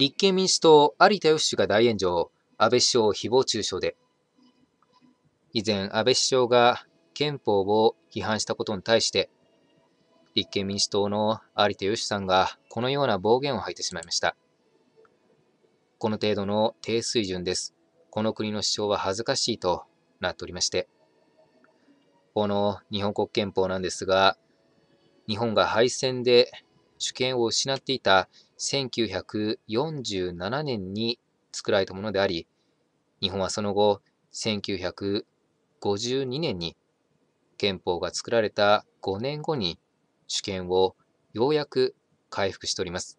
立憲民主党、有田義が大炎上、安倍首相を誹謗中傷で。以前、安倍首相が憲法を批判したことに対して、立憲民主党の有田義さんがこのような暴言を吐いてしまいました。この程度の低水準です。この国の主張は恥ずかしいとなっておりまして。この日本国憲法なんですが、日本が敗戦で主権を失っていた1947年に作られたものであり、日本はその後、1952年に憲法が作られた5年後に主権をようやく回復しております。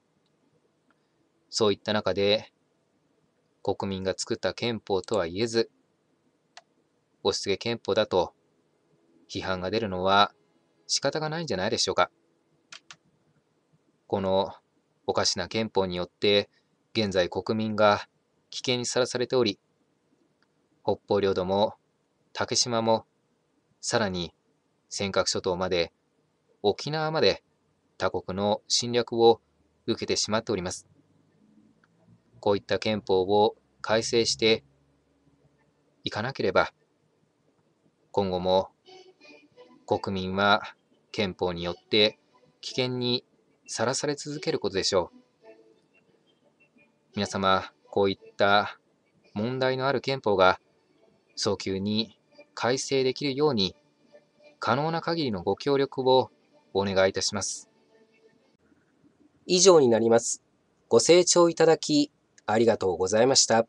そういった中で、国民が作った憲法とは言えず、押し付け憲法だと批判が出るのは仕方がないんじゃないでしょうか。このおかしな憲法によって現在国民が危険にさらされており北方領土も竹島もさらに尖閣諸島まで沖縄まで他国の侵略を受けてしまっております。こういった憲法を改正していかなければ今後も国民は憲法によって危険にさらされ続けることでしょう。皆様、こういった問題のある憲法が早急に改正できるように、可能な限りのご協力をお願いいたします。以上になります。ご清聴いただき、ありがとうございました。